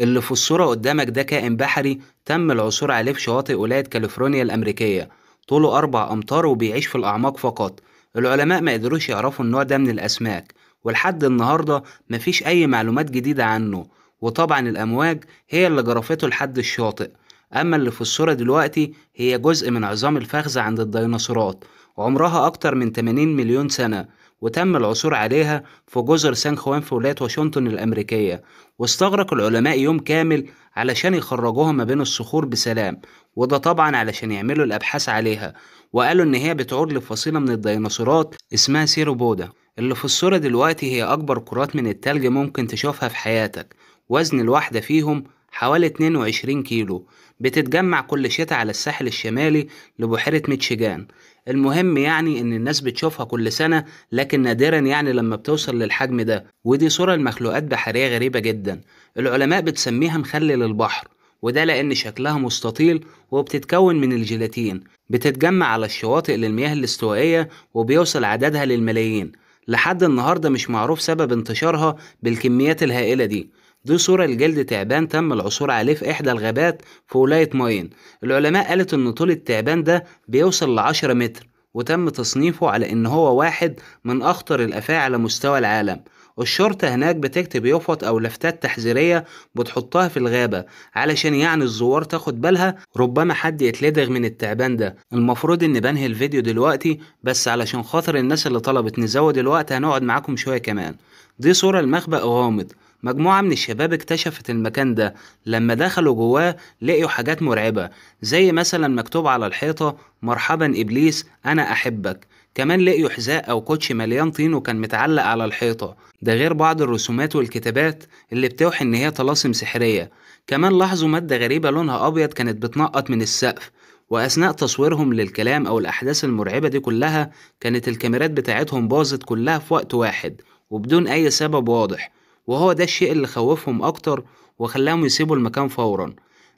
اللي في الصورة قدامك ده كائن بحري تم العثور عليه في شواطئ ولاية كاليفورنيا الأمريكية طوله أربع أمتار وبيعيش في الأعماق فقط العلماء ما قدروش يعرفوا النوع ده من الأسماك ولحد النهاردة مفيش أي معلومات جديدة عنه وطبعا الأمواج هي اللي جرفته لحد الشاطئ أما اللي في الصورة دلوقتي هي جزء من عظام الفخذ عند الديناصورات عمرها أكتر من 80 مليون سنة وتم العثور عليها في جزر سان خوان في ولاية واشنطن الأمريكية واستغرق العلماء يوم كامل علشان يخرجوها ما بين الصخور بسلام وده طبعا علشان يعملوا الأبحاث عليها وقالوا إن هي بتعود لفصيلة من الديناصورات اسمها سيروبودا اللي في الصورة دلوقتي هي أكبر كرات من التلج ممكن تشوفها في حياتك وزن الواحدة فيهم حوالي 22 كيلو بتتجمع كل شتاء على الساحل الشمالي لبحيرة ميتشيجان المهم يعني ان الناس بتشوفها كل سنة لكن نادرا يعني لما بتوصل للحجم ده ودي صورة لمخلوقات بحرية غريبة جدا العلماء بتسميها مخلل البحر وده لأن شكلها مستطيل وبتتكون من الجيلاتين بتتجمع على الشواطئ للمياه الاستوائية وبيوصل عددها للملايين لحد النهاردة مش معروف سبب انتشارها بالكميات الهائلة دي دي صورة لجلد تعبان تم العثور عليه في إحدى الغابات في ولاية ماين العلماء قالت إن طول التعبان ده بيوصل لعشرة متر وتم تصنيفه على إن هو واحد من أخطر الأفاعي على مستوى العالم والشرطة هناك بتكتب يفط أو لفتات تحذيرية بتحطها في الغابة علشان يعني الزوار تاخد بالها ربما حد يتلدغ من التعبان ده المفروض إن بنهي الفيديو دلوقتي بس علشان خاطر الناس اللي طلبت نزود الوقت هنقعد معاكم شوية كمان دي صورة لمخبأ غامض مجموعة من الشباب اكتشفت المكان ده لما دخلوا جواه لقيوا حاجات مرعبة زي مثلا مكتوب على الحيطة مرحبا إبليس أنا أحبك كمان لقيوا حذاء أو كوتش مليان طين وكان متعلق على الحيطة ده غير بعض الرسومات والكتابات اللي بتوحي إن هي طلاسم سحرية كمان لاحظوا مادة غريبة لونها أبيض كانت بتنقط من السقف وأثناء تصويرهم للكلام أو الأحداث المرعبة دي كلها كانت الكاميرات بتاعتهم باظت كلها في وقت واحد وبدون أي سبب واضح وهو ده الشيء اللي خوفهم أكتر وخلاهم يسيبوا المكان فورا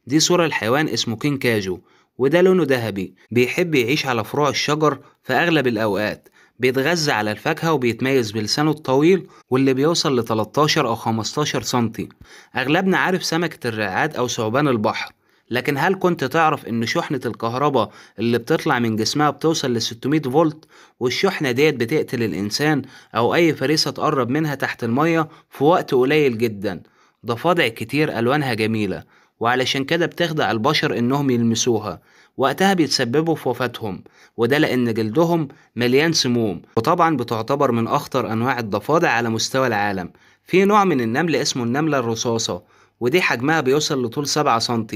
دي صورة لحيوان اسمه كين كاجو وده لونه ذهبي بيحب يعيش على فروع الشجر في أغلب الأوقات بيتغذى على الفاكهة وبيتميز بلسانه الطويل واللي بيوصل ل 13 أو 15 سنتي أغلبنا عارف سمكة الرعاد أو ثعبان البحر لكن هل كنت تعرف ان شحنة الكهرباء اللي بتطلع من جسمها بتوصل ل 600 فولت والشحنة ديت بتقتل الانسان او اي فريسة تقرب منها تحت المية في وقت قليل جدا ده كتير الوانها جميلة وعلشان كده بتخدع البشر انهم يلمسوها وقتها بيتسببوا في وفاتهم وده لان جلدهم مليان سموم وطبعا بتعتبر من اخطر انواع الضفادع على مستوى العالم في نوع من النمل اسمه النملة الرصاصة ودي حجمها بيوصل لطول 7 سم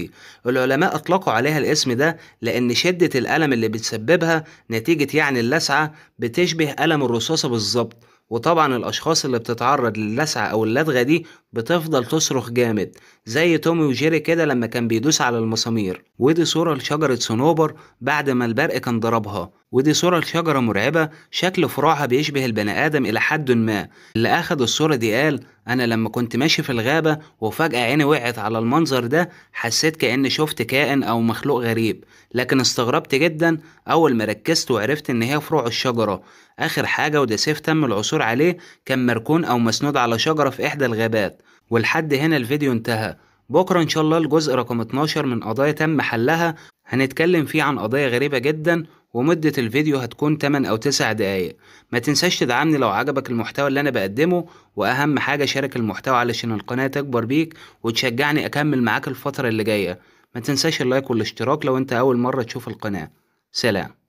العلماء أطلقوا عليها الاسم ده لأن شدة الألم اللي بتسببها نتيجة يعني اللسعة بتشبه ألم الرصاصة بالظبط وطبعا الاشخاص اللي بتتعرض للسعه او اللدغه دي بتفضل تصرخ جامد زي تومي وجيري كده لما كان بيدوس على المسامير ودي صوره لشجره صنوبر بعد ما البرق كان ضربها ودي صورة لشجرة مرعبة شكل فروعها بيشبه البني آدم إلى حد ما اللي أخد الصورة دي قال أنا لما كنت ماشي في الغابة وفجأة عيني وقعت على المنظر ده حسيت كأني شفت كائن أو مخلوق غريب لكن استغربت جدا أول ما ركزت وعرفت إن هي فروع الشجرة آخر حاجة وده سيف تم العثور عليه كان مركون أو مسنود على شجرة في إحدى الغابات ولحد هنا الفيديو انتهى بكرة إن شاء الله الجزء رقم 12 من قضايا تم حلها هنتكلم فيه عن قضايا غريبة جدا ومدة الفيديو هتكون 8 أو 9 دقايق ما تنساش تدعمني لو عجبك المحتوى اللي أنا بقدمه وأهم حاجة شارك المحتوى علشان القناة تكبر بيك وتشجعني أكمل معاك الفترة اللي جاية ما تنساش اللايك والاشتراك لو أنت أول مرة تشوف القناة سلام